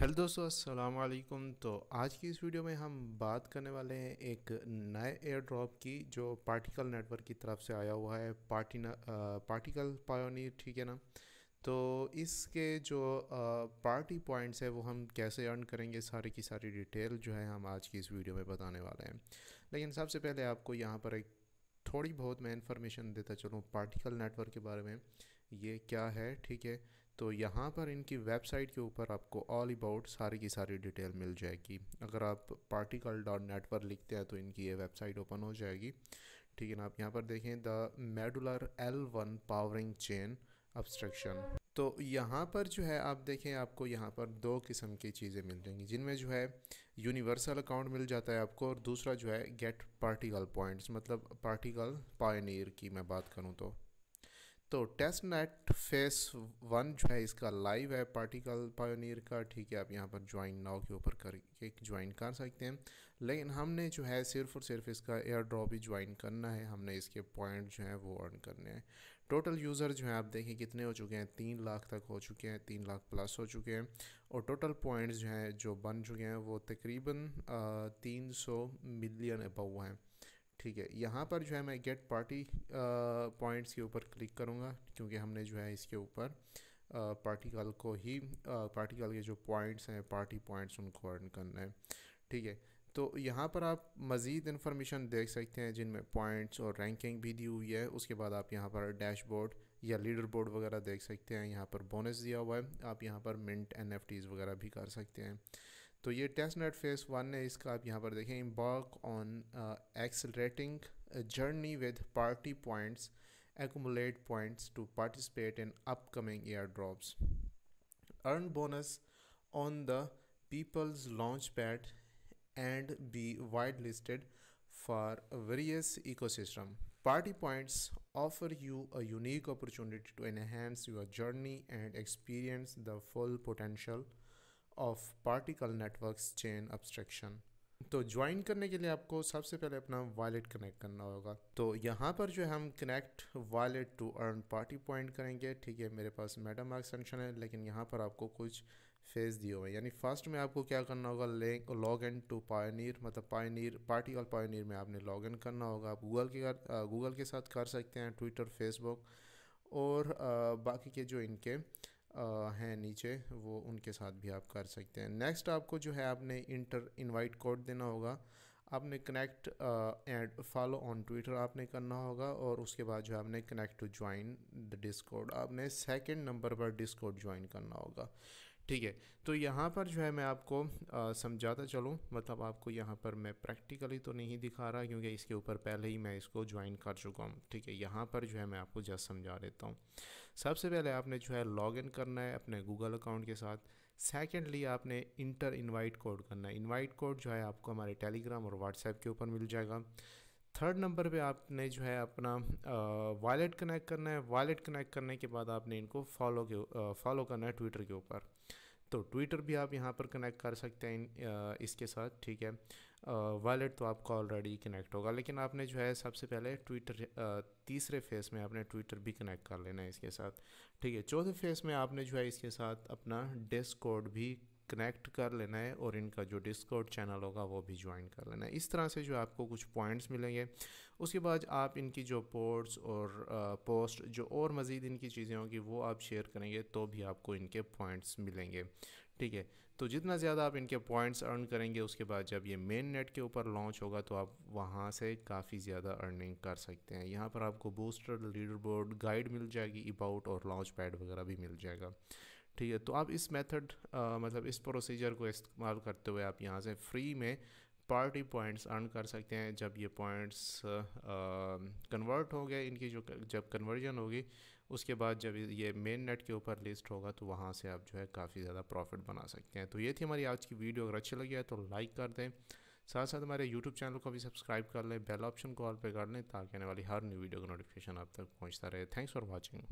hello दोस्तों अस्सलाम वालेकुम तो आज की इस वीडियो में हम बात करने वाले हैं एक नए एयर ड्रॉप की जो पार्टिकल नेटवर्क की तरफ से आया हुआ है पार्टिना पार्टिकल पायोनी ठीक है ना तो इसके जो पार्टी पॉइंट्स है वो हम कैसे अर्न करेंगे सारी की सारी डिटेल जो है हम आज की इस वीडियो में बताने वाले हैं लेकिन सबसे पहले आपको यहाँ पर एक थोड़ी बहुत मैं इन्फॉर्मेशन देता चलूँ पार्टिकल नेटवर्क के बारे में ये क्या है ठीक है तो यहाँ पर इनकी वेबसाइट के ऊपर आपको ऑल अबाउट सारी की सारी डिटेल मिल जाएगी अगर आप पार्टिकल डॉट नेट पर लिखते हैं तो इनकी ये वेबसाइट ओपन हो जाएगी ठीक है ना आप यहाँ पर देखें the modular L one powering chain abstraction तो यहाँ पर जो है आप देखें आपको यहाँ पर दो किस्म की चीज़ें मिल जाएंगी जिनमें जो है यूनिवर्सल अकाउंट मिल जाता है आपको और दूसरा जो है गेट पार्टिकल पॉइंट्स मतलब पार्टिकल पायनियर की मैं बात करूँ तो तो टेस्ट नेट फेस वन जो है इसका लाइव है पार्टिकल पायोनियर का ठीक है आप यहाँ पर ज्वाइन नाव के ऊपर करके ज्वाइन कर सकते हैं लेकिन हमने जो है सिर्फ और सिर्फ इसका एयर ड्रॉप ही ज्वाइन करना है हमने इसके पॉइंट जो हैं वो अर्न करने हैं टोटल यूज़र जो हैं आप देखें कितने हो चुके हैं तीन लाख तक हो चुके हैं तीन लाख प्लस हो चुके हैं और टोटल पॉइंट्स जो हैं जो बन चुके हैं वो तकरीबन तीन सौ मिलियन अबव हैं ठीक है यहाँ पर जो है मैं गेट पार्टी पॉइंट्स के ऊपर क्लिक करूँगा क्योंकि हमने जो है इसके ऊपर पार्टिकल को ही पार्टिकल के जो पॉइंट्स हैं पार्टी पॉइंट्स उनको अर्न करना है ठीक है तो यहाँ पर आप मज़ीद इन्फॉर्मेशन देख सकते हैं जिनमें पॉइंट्स और रैंकिंग भी दी हुई है उसके बाद आप यहाँ पर डैशबोर्ड या लीडर बोर्ड वगैरह देख सकते हैं यहाँ पर बोनस दिया हुआ है आप यहाँ पर मिंट एन वगैरह भी कर सकते हैं तो ये टेस्ट नेट फेस वन है इसका आप यहाँ पर देखें embark on accelerating journey with party points accumulate points to participate in upcoming airdrops earn bonus on the people's launchpad and be whitelisted for various ecosystem party points offer you unique opportunity to enhance your journey and experience the full potential of particle networks chain abstraction तो join करने के लिए आपको सबसे पहले अपना wallet connect करना होगा तो यहाँ पर जो है हम connect wallet to earn party point करेंगे ठीक है मेरे पास मैडम मार्क सेंशन है लेकिन यहाँ पर आपको कुछ फेज दिए हुए यानी फर्स्ट में आपको क्या करना होगा लॉग इन टू पायनियर मतलब पायनियर पार्टी और पायनियर में आपने लॉग इन करना होगा आप गूगल के गूगल के साथ कर सकते हैं ट्विटर फेसबुक और आ, बाकी के जो इनके हैं नीचे वो उनके साथ भी आप कर सकते हैं नेक्स्ट आपको जो है आपने इंटर इनवाइट कोड देना होगा आपने connect and follow on Twitter आपने करना होगा और उसके बाद जो आपने connect to join the Discord आपने सेकंड नंबर पर डिस्कॉर्ड ज्वाइन करना होगा ठीक है तो यहाँ पर जो है मैं आपको समझाता चलूँ मतलब आपको यहाँ पर मैं प्रैक्टिकली तो नहीं दिखा रहा क्योंकि इसके ऊपर पहले ही मैं इसको ज्वाइन कर चुका हूँ ठीक है यहाँ पर जो है मैं आपको जस्ट समझा देता हूँ सबसे पहले आपने जो है लॉग इन करना है अपने गूगल अकाउंट के साथ सेकेंडली आपने इंटर इन्वाइट कोड करना है इन्वाइट कोड जो है आपको हमारे टेलीग्राम और व्हाट्सएप के ऊपर मिल जाएगा थर्ड नंबर पे आपने जो है अपना वॉलेट कनेक्ट करना है वॉलेट कनेक्ट करने के बाद आपने इनको फॉलो के फॉलो करना है ट्विटर के ऊपर तो ट्विटर भी आप यहाँ पर कनेक्ट कर सकते हैं इसके साथ ठीक है वॉलेट तो आपका ऑलरेडी कनेक्ट होगा लेकिन आपने जो है सबसे पहले ट्विटर तीसरे फेज़ में आपने ट्विटर भी कनेक्ट कर लेना है इसके साथ ठीक है चौथे फेज़ में आपने जो है इसके साथ अपना डिस्कॉर्ड भी कनेक्ट कर लेना है और इनका जो डिस्कॉर्ड चैनल होगा वो भी ज्वाइन कर लेना है इस तरह से जो आपको कुछ पॉइंट्स मिलेंगे उसके बाद आप इनकी जो पोर्ट्स और पोस्ट जो और मज़ीद इनकी चीज़ें होंगी वो आप शेयर करेंगे तो भी आपको इनके पॉइंट्स मिलेंगे ठीक है तो जितना ज़्यादा आप इनके पॉइंट्स अर्न करेंगे उसके बाद जब ये मेन नेट के ऊपर लॉन्च होगा तो आप वहाँ से काफ़ी ज़्यादा अर्निंग कर सकते हैं यहाँ पर आपको बूस्टर लीडर बोर्ड गाइड मिल जाएगी अबाउट और लॉन्च पैड वगैरह भी मिल जाएगा ठीक है तो आप इस मेथड मतलब इस प्रोसीजर को इस्तेमाल करते हुए आप यहाँ से फ्री में पार्टी पॉइंट्स अर्न कर सकते हैं जब ये पॉइंट्स कन्वर्ट हो गए इनकी जो जब कन्वर्जन होगी उसके बाद जब ये मेन नेट के ऊपर लिस्ट होगा तो वहाँ से आप जो है काफ़ी ज़्यादा प्रॉफिट बना सकते हैं तो ये थी हमारी आज की वीडियो अगर अच्छी लगी है तो लाइक कर दें साथ साथ हमारे यूट्यूब चैनल को भी सब्सक्राइब कर लें बेल ऑप्शन कॉल पर कर लें ताकि आने वाली हर न्यू वीडियो का नोटिफिकेशन आप तक पहुँचता रहे थैंक्स फॉर वॉचिंग